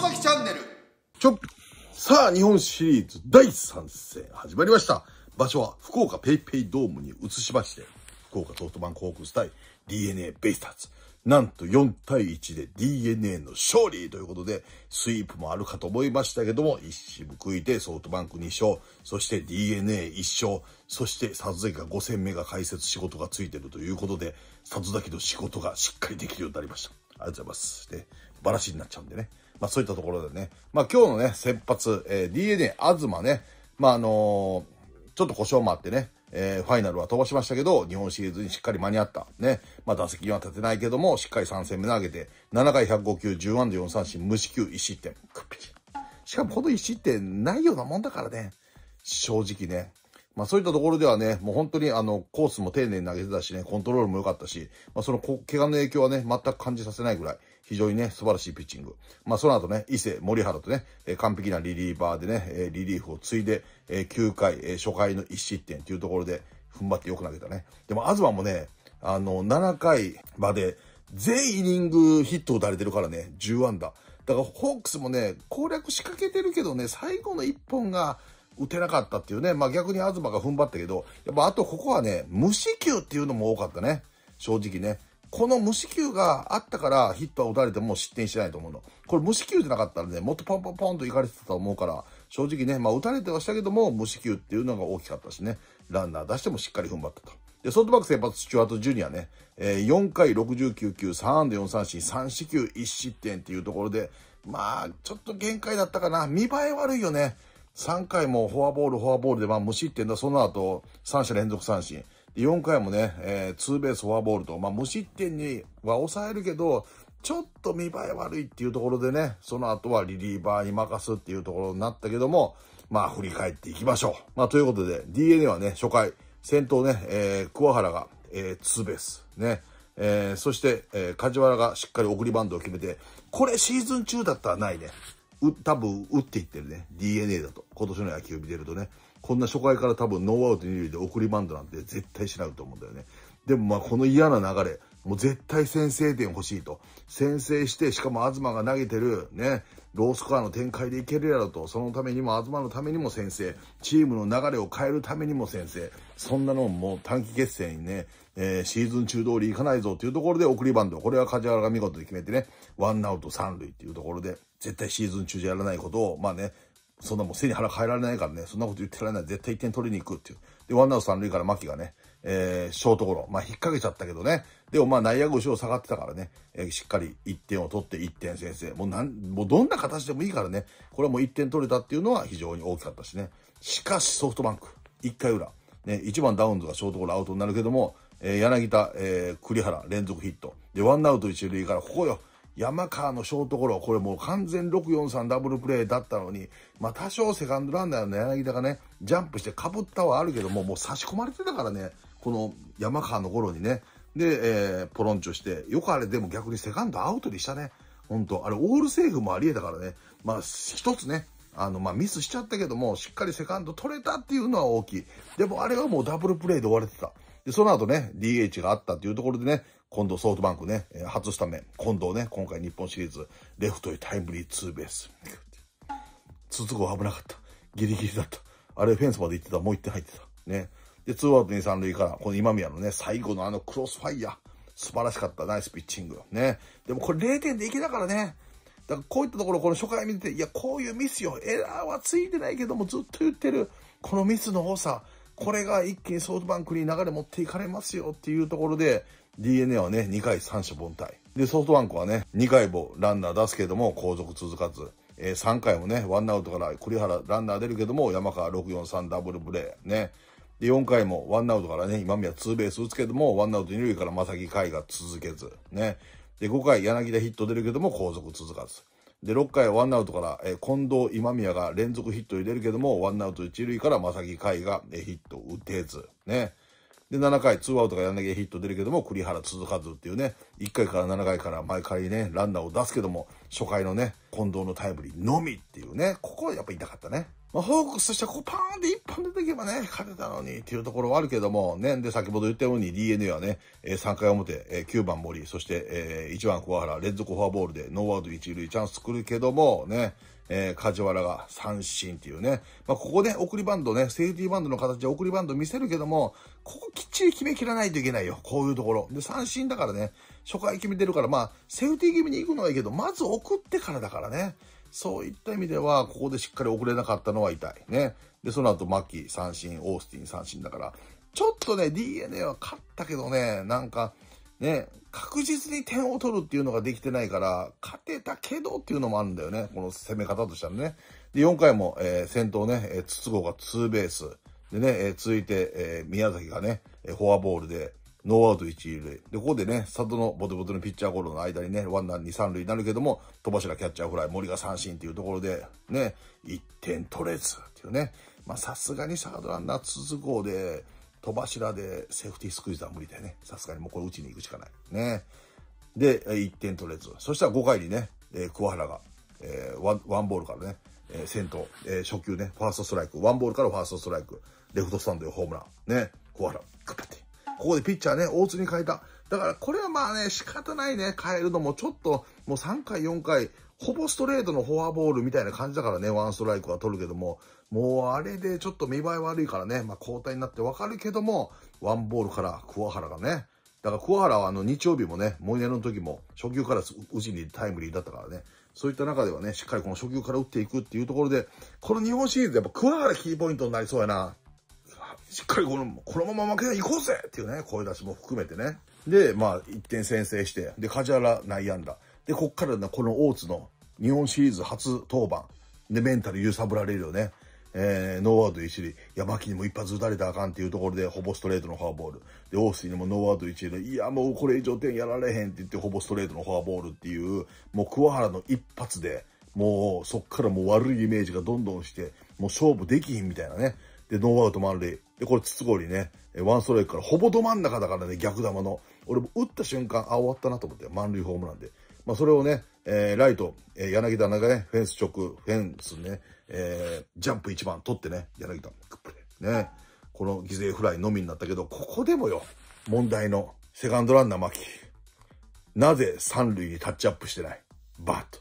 崎チャンネル。ちょさあ、日本シリーズ第3戦始まりました。場所は福岡 paypay ドームに移しまして、福岡ソフトバンクホークス対 DNA ベイスターズ。なんと4対1で DNA の勝利ということで、スイープもあるかと思いましたけども、一矢報いてソフトバンク2勝、そして DNA1 勝、そして里崎が5戦目が解説仕事がついてるということで、里崎の仕事がしっかりできるようになりました。ありがとうございます。で、バラシになっちゃうんでね。まあそういったところでね、まあ今日のね、先発、えー、DNA、東ね、まああのー、ちょっと故障もあってね、えー、ファイナルは飛ばしましたけど、日本シリーズにしっかり間に合った。ね。まあ打席には立てないけども、しっかり3戦目投げて、7回105球、10安打4三振、無四球、1失点。しかもこの1失点ないようなもんだからね。正直ね。まあそういったところではね、もう本当にあの、コースも丁寧に投げてたしね、コントロールも良かったし、まあその怪我の影響はね、全く感じさせないぐらい、非常にね、素晴らしいピッチング。まあ、その後ね、伊勢、森原とね、え完璧なリリーバーでね、リリーフを継いで、え9回、え初回の1失点というところで、踏ん張ってよく投げたね。でも、東もね、あの、7回まで、全イニングヒット打たれてるからね、10安打。だから、ホークスもね、攻略仕掛けてるけどね、最後の1本が、打てなかったっていうね。まあ逆に東が踏ん張ったけど、やっぱあとここはね、無四球っていうのも多かったね。正直ね。この無四球があったからヒットは打たれても失点しないと思うの。これ無四球じゃなかったらね、もっとポンポンポンと行かれてたと思うから、正直ね、まあ打たれてはしたけども、無四球っていうのが大きかったしね、ランナー出してもしっかり踏ん張ったと。で、ソフトバンク先発スチュワート・ジュニアね、えー、4回69球、3安打4三振、3四球1失点っていうところで、まあ、ちょっと限界だったかな。見栄え悪いよね。3回もフォアボール、フォアボールで、まあ無失点だ。その後、3者連続三振。4回もね、えー、ツーベースフォアボールと、まあ、無失点には抑えるけど、ちょっと見栄え悪いっていうところでね、その後はリリーバーに任すっていうところになったけども、まあ、振り返っていきましょう。まあ、ということで、DNA はね、初回、先頭ね、えー、桑原が、えー、ツーベース、ね、えー、そして、えー、梶原がしっかり送りバンドを決めて、これシーズン中だったらないね。う、多分打っていってるね。DNA だと。今年の野球見てるとね。こんな初回から多分ノーアウト二塁で送りバントなんて絶対しないと思うんだよね。でもまあこの嫌な流れ、もう絶対先制点欲しいと。先制して、しかも東が投げてる、ね、ロースコアの展開でいけるやろと。そのためにも、東のためにも先制。チームの流れを変えるためにも先制。そんなのもう短期決戦にね、えー、シーズン中通りいかないぞというところで送りバンド。これは梶原が見事に決めてね、ワンアウト三塁っていうところで、絶対シーズン中じゃやらないことを、まあね、そんなもう背に腹変えられないからね、そんなこと言ってられない。絶対1点取りに行くっていう。で、ワンアウト三塁から牧がね、えー、ショートゴロ。まあ、引っ掛けちゃったけどね。でもまあ、内野後ろ下がってたからね、えー、しっかり1点を取って1点先生。もうなん、もうどんな形でもいいからね、これはもう1点取れたっていうのは非常に大きかったしね。しかし、ソフトバンク、1回裏。ね、1番ダウンズがショートゴロアウトになるけども、えー、柳田、えー、栗原連続ヒット。で、ワンアウト一塁から、ここよ。山川のショートゴロ、これもう完全643ダブルプレーだったのに、まあ多少セカンドランナーの柳田がね、ジャンプしてかぶったはあるけども、もう差し込まれてたからね、この山川のゴロにね。で、えー、ポロンチョして、よくあれでも逆にセカンドアウトにしたね。本んと、あれオールセーフもありえたからね。まあ一つね、あの、まあ、ミスしちゃったけども、しっかりセカンド取れたっていうのは大きい。でもあれはもうダブルプレイで終われてた。で、その後ね、DH があったっていうところでね、近藤ソフトバンクね、初スタメン、近藤ね、今回日本シリーズ、レフトへタイムリーツーベース。続くは危なかった。ギリギリだった。あれフェンスまで行ってた。もう1点入ってた。ね。で、ツーアウト二3塁から、この今宮のね、最後のあのクロスファイヤー。素晴らしかった。ナイスピッチング。ね。でもこれ0点でいけたからね。だからこういったところ、この初回見てて、いや、こういうミスよ。エラーはついてないけども、ずっと言ってる。このミスの多さ。これが一気にソフトバンクに流れ持っていかれますよっていうところで、DNA はね、2回三者凡退。で、ソフトバンクはね、2回もランナー出すけども、後続続かず。えー、3回もね、ワンアウトから栗原ランナー出るけども、山川643ダブルプレー。ね。で、4回もワンアウトからね、今宮ツーベース打つけども、ワンアウト2塁から正木海が続けず。ね。で、5回柳田ヒット出るけども、後続続かず。で、6回ワンアウトから、えー、近藤今宮が連続ヒット入れるけども、ワンアウト1塁から正木海が、えー、ヒット打てず。ね。で、7回、ツーアウトがやんなきゃヒット出るけども、栗原続かずっていうね、1回から7回から毎回ね、ランナーを出すけども、初回のね、近藤のタイムリーのみっていうね、ここはやっぱ痛かったね。まあ、ホークスとしてはこうパーンで一本出ていけばね、勝てたのにっていうところはあるけども、ね、で、先ほど言ったように DNA はね、え3回表、え9番森、そして、え1番桑原、連続フォアボールでノーアウト1塁チャンス作るけども、ね、えー、梶原が三振っていうね。まあ、ここね、送りバンドね、セーフティーバンドの形で送りバンド見せるけども、ここきっちり決めきらないといけないよ。こういうところ。で、三振だからね、初回決めてるから、まあ、セーフティー気味に行くのはいいけど、まず送ってからだからね。そういった意味では、ここでしっかり送れなかったのは痛い。ね。で、その後、マッキー三振、オースティン三振だから、ちょっとね、DNA は勝ったけどね、なんか、ね、確実に点を取るっていうのができてないから、勝てたけどっていうのもあるんだよね。この攻め方としてはね。で、4回も、えー、先頭ね、えー、筒子がツーベース。でね、えー、続いて、えー、宮崎がね、えフォアボールで、ノーアウト一塁。で、ここでね、佐藤のボトボトのピッチャーゴロの間にね、ワンナン二三塁になるけども、戸柱キャッチャーフライ、森が三振っていうところで、ね、1点取れずっていうね。まあ、さすがにサードランナー続こうで、戸柱でセーフティースクイズは無理だよね。さすがにもうこれ打ちに行くしかない。ね。で、1点取れず。そしたら5回にね、えー、桑原が、えー、ワン、ワンボールからね、えー、先頭、えー、初球ね、ファーストストライク、ワンボールからファーストストライク、レフトスタンドへホームラン、ね、桑原、グッてここでピッチャーね、大津に変えた。だからこれはまあね、仕方ないね、変えるのもちょっと、もう3回、4回、ほぼストレートのフォアボールみたいな感じだからね、ワンストライクは取るけども、もうあれでちょっと見栄え悪いからね、まあ交代になってわかるけども、ワンボールから桑原がね、だから桑原はあの日曜日もね、モイネルの時も初球から打ちにタイムリーだったからね、そういった中ではね、しっかりこの初球から打っていくっていうところで、この日本シリーズでやっぱ桑原キーポイントになりそうやな。しっかりこの、このまま負けない行こうぜっていうね、声出しも含めてね。で、まあ、1点先制して、で、梶原内野安打。で、こっからこの大津の日本シリーズ初登板。で、メンタル揺さぶられるよね。えー、ノーアウト1塁。いや、にも一発打たれたらあかんっていうところで、ほぼストレートのフォアボール。で、オースにもノーアウト1塁で、いや、もうこれ以上点やられへんって言って、ほぼストレートのフォアボールっていう、もう桑原の一発で、もうそっからもう悪いイメージがどんどんして、もう勝負できひんみたいなね。で、ノーアウト満塁。で、これ、筒香にね、ワンストライクから、ほぼど真ん中だからね、逆球の。俺も打った瞬間、あ、終わったなと思って、満塁ホームランで。まあ、それをね、えー、ライト、えー、柳田かね、フェンス直、フェンスね、えー、ジャンプ1番取ってね、柳田、クップで。ね、この犠牲フライのみになったけど、ここでもよ、問題の、セカンドランナーき。なぜ三塁にタッチアップしてないバッと。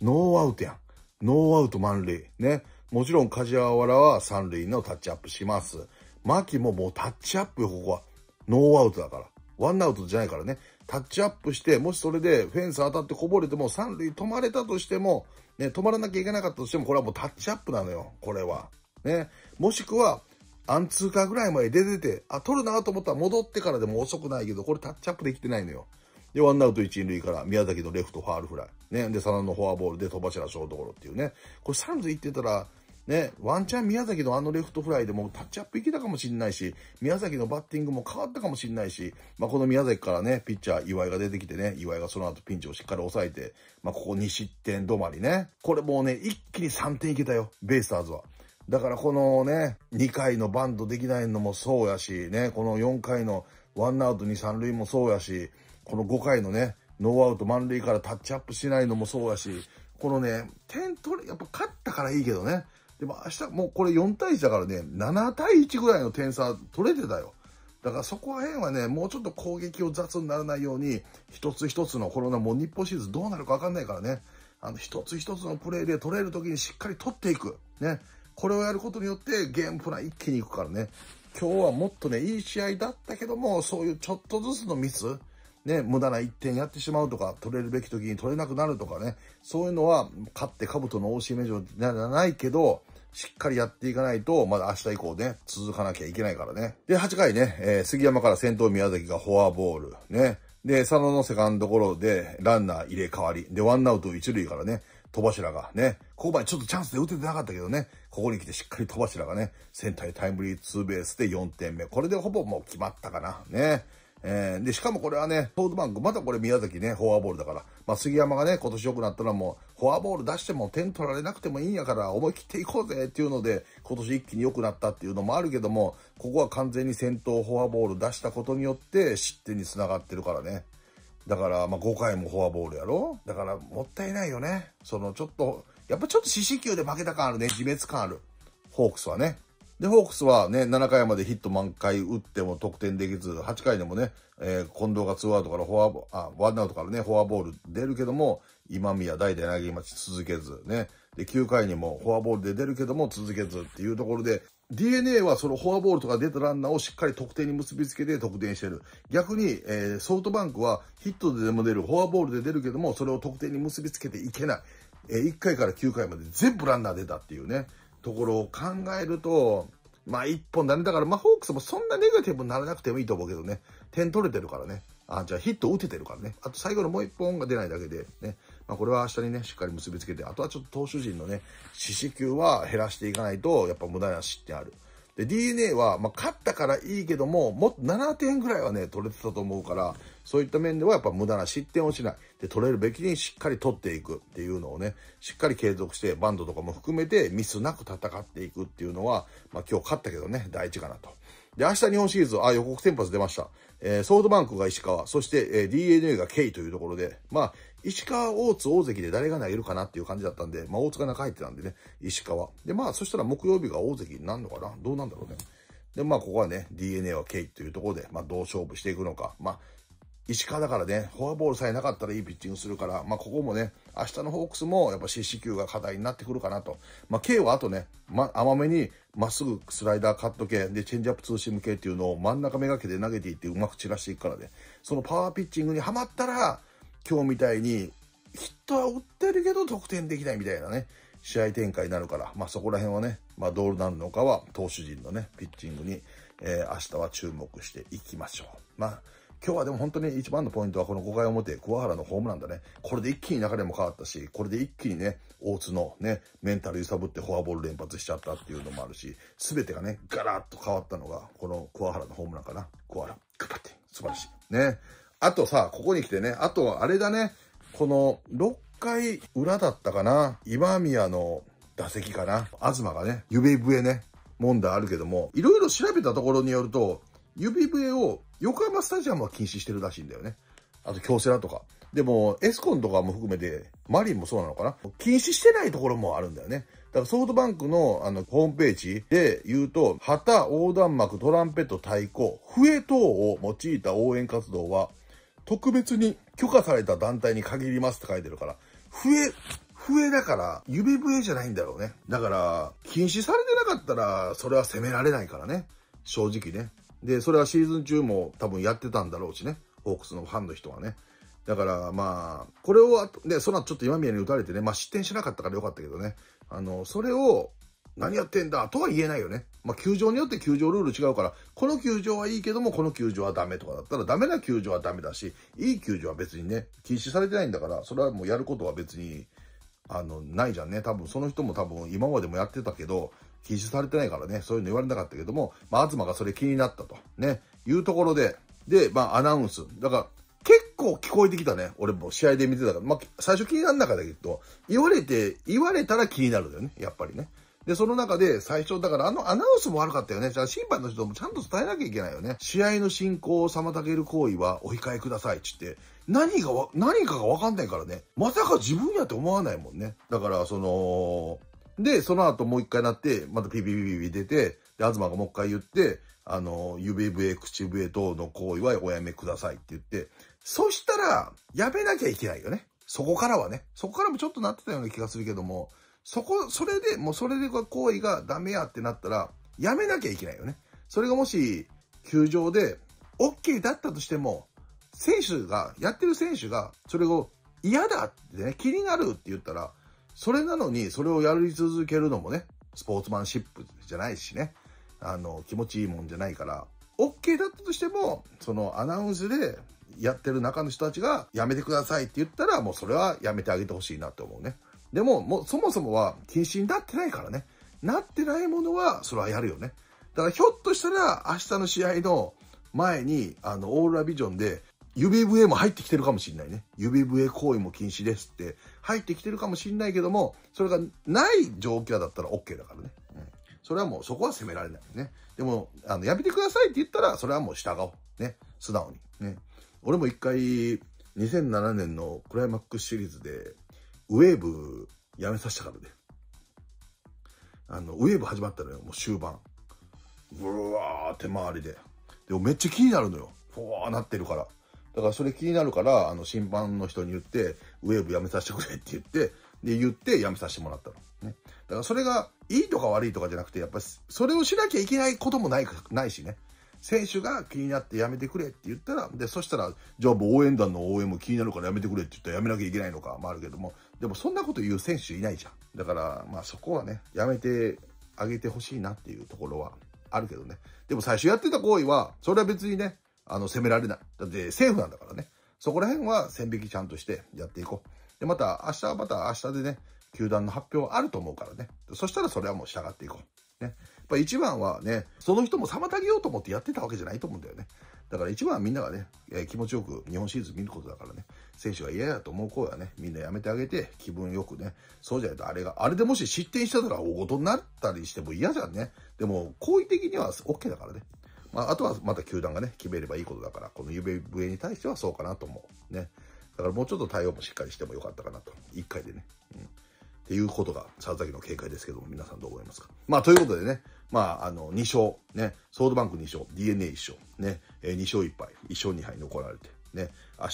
ノーアウトやん。ノーアウト満塁。ね。もちろん梶原は三塁のタッチアップします。牧ももうタッチアップここはノーアウトだから。ワンアウトじゃないからね。タッチアップして、もしそれでフェンス当たってこぼれても三塁止まれたとしても、ね、止まらなきゃいけなかったとしても、これはもうタッチアップなのよ。これは。ね。もしくは、アンツーカーぐらいまで出てて、あ、取るなと思ったら戻ってからでも遅くないけど、これタッチアップできてないのよ。で、ワンアウト一塁から宮崎のレフトファールフライ。ね、で、サナのフォアボールで戸柱ショートゴロっていうね。これ三塁行ってたら、ね、ワンチャン宮崎のあのレフトフライでもタッチアップ行けたかもしんないし、宮崎のバッティングも変わったかもしんないし、まあ、この宮崎からね、ピッチャー岩井が出てきてね、岩井がその後ピンチをしっかり抑えて、まあ、ここ2失点止まりね。これもうね、一気に3点いけたよ、ベイスターズは。だからこのね、2回のバンドできないのもそうやし、ね、この4回のワンアウト2、3塁もそうやし、この5回のね、ノーアウト満塁からタッチアップしないのもそうだし、このね、点取れ、やっぱ勝ったからいいけどね。でも明日、もうこれ4対1だからね、7対1ぐらいの点差取れてたよ。だからそこら辺はね、もうちょっと攻撃を雑にならないように、一つ一つのコロナも日本シリーズどうなるかわかんないからね、あの一つ一つのプレーで取れる時にしっかり取っていく。ね。これをやることによってゲームプラン一気にいくからね。今日はもっとね、いい試合だったけども、そういうちょっとずつのミス、ね、無駄な1点やってしまうとか、取れるべき時に取れなくなるとかね、そういうのは、勝って兜の大しめ状になないけど、しっかりやっていかないと、まだ明日以降ね、続かなきゃいけないからね。で、8回ね、えー、杉山から先頭宮崎がフォアボール、ね。で、佐野のセカンドゴロで、ランナー入れ替わり。で、ワンアウト一塁からね、戸柱がね、ここまでちょっとチャンスで打ててなかったけどね、ここに来てしっかり戸柱がね、センターへタイムリーツーベースで4点目。これでほぼもう決まったかな。ね。えー、で、しかもこれはね、ソードバンク、またこれ宮崎ね、フォアボールだから。まあ、杉山がね、今年良くなったらもう、フォアボール出しても点取られなくてもいいんやから、思い切っていこうぜっていうので、今年一気に良くなったっていうのもあるけども、ここは完全に先頭フォアボール出したことによって、失点につながってるからね。だから、まあ、5回もフォアボールやろだから、もったいないよね。その、ちょっと、やっぱちょっと四死球で負けた感あるね。自滅感ある。ホークスはね。で、ホークスはね、7回までヒット満回打っても得点できず、8回でもね、えー、近藤が2アウトからフォアボあ、ワンアウトからね、フォアボール出るけども、今宮代で投げ待ち続けず、ね。で、9回にもフォアボールで出るけども続けずっていうところで、DNA はそのフォアボールとか出たランナーをしっかり得点に結びつけて得点してる。逆に、えー、ソフトバンクはヒットでも出る、フォアボールで出るけども、それを得点に結びつけていけない。えー、1回から9回まで全部ランナー出たっていうね。ところを考えると、まあ一本だね。だからまあホークスもそんなネガティブにならなくてもいいと思うけどね。点取れてるからね。あ、じゃあヒット打ててるからね。あと最後のもう一本が出ないだけで、ね。まあこれは明日にね、しっかり結びつけて、あとはちょっと投手陣のね、四死球は減らしていかないと、やっぱ無駄な失点ある。で、DNA は、まあ勝ったからいいけども、もっと7点ぐらいはね、取れてたと思うから、そういった面ではやっぱ無駄な失点をしない。で、取れるべきにしっかり取っていくっていうのをね、しっかり継続して、バンドとかも含めてミスなく戦っていくっていうのは、まあ今日勝ったけどね、大事かなと。で、明日日本シリーズ、あ、予告先発出ました。えー、ソフトバンクが石川、そして、えー、DNA が K というところで、まあ、石川、大津、大関で誰が投げるかなっていう感じだったんで、まあ、大津が中入ってたんでね、石川。で、まあ、そしたら木曜日が大関になるのかなどうなんだろうね。で、まあ、ここはね、DNA は K というところで、まあ、どう勝負していくのか。まあ、石川だからね、フォアボールさえなかったらいいピッチングするから、まあ、ここもね、明日のホークスもやっぱ CC 球が課題になってくるかなと。まあ、K はあとね、ま、甘めにまっすぐスライダーカット系、で、チェンジアップツーシーム系っていうのを真ん中めがけて投げていってうまく散らしていくからね、そのパワーピッチングにはまったら、今日みたいにヒットは打ってるけど得点できないみたいなね、試合展開になるから、まあ、そこら辺はね、まあ、どうなるのかは投手陣のね、ピッチングに、えー、明日は注目していきましょう。まあ今日はでも本当に一番のポイントはこの5回表、桑原のホームランだね。これで一気に流れも変わったし、これで一気にね、大津のね、メンタル揺さぶってフォアボール連発しちゃったっていうのもあるし、すべてがね、ガラッと変わったのが、この桑原のホームランかな。桑原、頑張って、素晴らしい。ね。あとさ、ここに来てね、あとはあれだね、この6回裏だったかな、今宮の打席かな、東がね、指笛ね、問題あるけども、いろいろ調べたところによると、指笛を横浜スタジアムは禁止してるらしいんだよね。あと京セラとか。でも、エスコンとかも含めて、マリンもそうなのかな禁止してないところもあるんだよね。だからソフトバンクのあのホームページで言うと、旗、横断幕、トランペット、太鼓、笛等を用いた応援活動は、特別に許可された団体に限りますって書いてるから、笛、笛だから、指笛じゃないんだろうね。だから、禁止されてなかったら、それは責められないからね。正直ね。で、それはシーズン中も多分やってたんだろうしね。ホークスのファンの人はね。だからまあ、これを、で、そのちょっと今宮に打たれてね、まあ失点しなかったからよかったけどね。あの、それを、何やってんだとは言えないよね。まあ、球場によって球場ルール違うから、この球場はいいけども、この球場はダメとかだったら、ダメな球場はダメだし、いい球場は別にね、禁止されてないんだから、それはもうやることは別にあの、ないじゃんね。多分、その人も多分、今までもやってたけど、禁止されてないからね、そういうの言われなかったけども、まあ、東がそれ気になったと、ね、いうところで、で、まあ、アナウンス。だから、結構聞こえてきたね。俺も試合で見てたから。まあ、最初気にならなかったけど、言われて、言われたら気になるんだよね。やっぱりね。で、その中で最初、だからあのアナウンスも悪かったよね。じゃあ審判の人もちゃんと伝えなきゃいけないよね。試合の進行を妨げる行為はお控えください、つって。何がわ、何かがわかんないからね。まさか自分やって思わないもんね。だから、その、で、その後もう一回なって、またピピピピピ出て、で、東がもう一回言って、あの、指笛、口笛等の行為はおやめくださいって言って、そしたら、やめなきゃいけないよね。そこからはね。そこからもちょっとなってたような気がするけども、そこ、それで、もうそれで行為がダメやってなったら、やめなきゃいけないよね。それがもし、球場で、OK だったとしても、選手が、やってる選手が、それを嫌だってね、気になるって言ったら、それなのに、それをやり続けるのもね、スポーツマンシップじゃないしね、あの、気持ちいいもんじゃないから、OK だったとしても、そのアナウンスでやってる中の人たちが、やめてくださいって言ったら、もうそれはやめてあげてほしいなって思うね。でも、もうそもそもは禁止になってないからね。なってないものは、それはやるよね。だからひょっとしたら、明日の試合の前に、あの、オーラビジョンで、指笛も入ってきてるかもしれないね。指笛行為も禁止ですって入ってきてるかもしれないけども、それがない状況だったら OK だからね。うん。それはもうそこは責められないね。でも、あの、やめてくださいって言ったら、それはもう従おう。ね。素直に。ね。俺も一回、2007年のクライマックスシリーズで、ウェーブやめさせたからね。あの、ウェーブ始まったのよ、もう終盤。うわー、手回りで。でもめっちゃ気になるのよ。ふわーなってるから。だからそれ気になるから、あの、審判の人に言って、ウェーブやめさせてくれって言って、で、言ってやめさせてもらったの。ね。だからそれが、いいとか悪いとかじゃなくて、やっぱり、それをしなきゃいけないこともない、ないしね。選手が気になってやめてくれって言ったら、で、そしたら、じゃあ応援団の応援も気になるからやめてくれって言ったらやめなきゃいけないのかもあるけども、でもそんなこと言う選手いないじゃん。だから、まあそこはね、やめてあげてほしいなっていうところはあるけどね。でも最初やってた行為は、それは別にね、あの、責められない。だって政府なんだからね。そこら辺は線引きちゃんとしてやっていこう。で、また明日はまた明日でね、球団の発表はあると思うからね。そしたらそれはもう従っていこう。ね。ぱ一番はね、その人も妨げようと思ってやってたわけじゃないと思うんだよね。だから一番はみんながね、えー、気持ちよく日本シリーズ見ることだからね、選手が嫌やと思う声はね、みんなやめてあげて、気分よくね、そうじゃないとあれが、あれでもし失点したら大事になったりしても嫌じゃんね。でも、好意的には OK だからね。まあ、あとはまた球団がね、決めればいいことだから、この指笛に対してはそうかなと思う。ね。だからもうちょっと対応もしっかりしてもよかったかなと。一回でね。うん。っていうことが、沢崎の警戒ですけども、皆さんどう思いますかまあ、ということでね、まあ、あの、2勝、ね、ソードバンク2勝、DNA1 勝、ね、2勝1敗、1勝2敗残られて、ね、明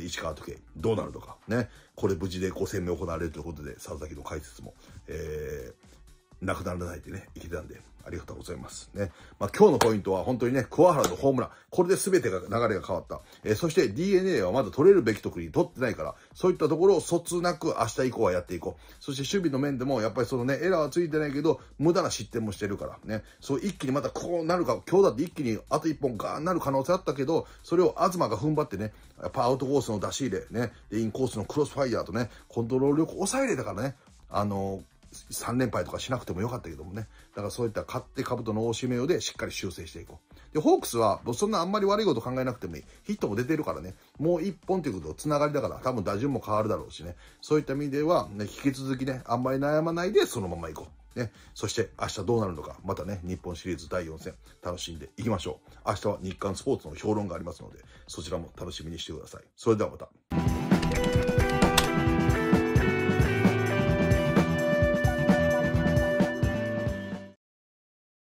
日、石川時計、どうなるのか、ね、これ無事で5戦目行われるということで、佐々木の解説も、えなくならないでね、いけたんで、ありがとうございます。ね。まあ、今日のポイントは本当にね、桑原のホームラン。これで全てが流れが変わった。えー、そして DNA はまだ取れるべきところに取ってないから、そういったところをそつなく明日以降はやっていこう。そして守備の面でも、やっぱりそのね、エラーはついてないけど、無駄な失点もしてるからね。そう、一気にまたこうなるか、今日だって一気にあと一本ガーンなる可能性あったけど、それを東が踏ん張ってね、やっぱアウトコースの出し入れ、ね、で、インコースのクロスファイヤーとね、コントロール力抑えれたからね、あのー3連敗とかしなくてもよかったけどもね。だからそういった勝って兜の大締めをでしっかり修正していこう。で、ホークスは、そんなあんまり悪いこと考えなくてもいい。ヒットも出てるからね。もう1本ということ、つながりだから、多分打順も変わるだろうしね。そういった意味では、ね、引き続きね、あんまり悩まないでそのまま行こう。ね。そして明日どうなるのか、またね、日本シリーズ第4戦、楽しんでいきましょう。明日は日刊スポーツの評論がありますので、そちらも楽しみにしてください。それではまた。